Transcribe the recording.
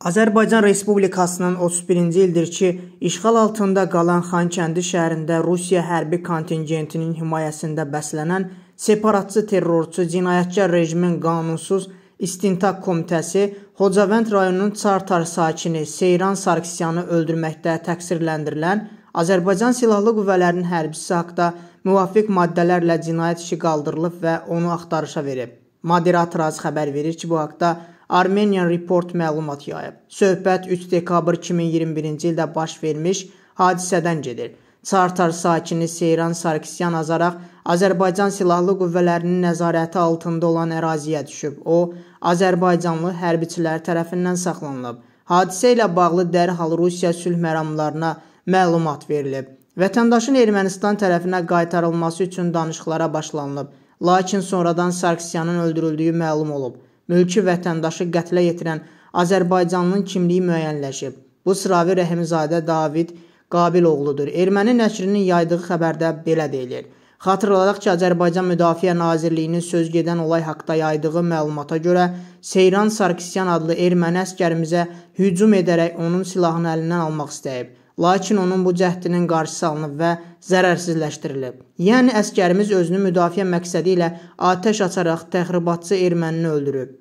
Azərbaycan Respublikasının 31-ci ildir ki, işğal altında qalan Xankəndi şəhərində Rusiya hərbi kontingentinin himayəsində bəslənən separatçı terrorçu cinayətkar rejimin qanunsuz istintaq komitəsi Xocavənd rayonunun Çartar sakini Seyran Sarkisyanı öldürməkdə təqsirləndirilən Azərbaycan Silahlı Qüvvələrinin hərbçisi haqda müvafiq maddələrlə cinayət işi qaldırılıb və onu axtarışa verib. Moderator az xəbər verir ki, bu haqda Armenian Report məlumat yayıb. Söhbət 3 dekabr 2021-ci ildə baş vermiş hadisədən gedir. Çartar sakini Seyran Sarkisyan azaraq Azərbaycan Silahlı Qüvvələrinin nəzarəti altında olan əraziyə düşüb. O, Azərbaycanlı hərbiçilər tərəfindən saxlanılıb. Hadisə ilə bağlı dərhal Rusiya sülh məramlarına məlumat verilib. Vətəndaşın Ermənistan tərəfinə qaytarılması üçün danışıqlara başlanılıb, lakin sonradan Sarkisyanın öldürüldüyü məlum olub mülki vətəndaşı qətlə yetirən Azərbaycanlının kimliyi müəyyənləşib. Bu sıravi Rəhimzadə David Qabil oğludur. Erməni nəşrinin yaydığı xəbərdə belə deyilir. Xatırladaq ki, Azərbaycan Müdafiə Nazirliyinin söz gedən olay haqqında yaydığı məlumata görə Seyran Sarkisyan adlı erməni əskərimizə hücum edərək onun silahını əlindən almaq istəyib. Lakin onun bu cəhdinin qarşısı alınıb və zərərsizləşdirilib. Yəni əskərimiz özünü müdafiə məqsədi ilə atəş açaraq təxribatçı ermənini öldürüb.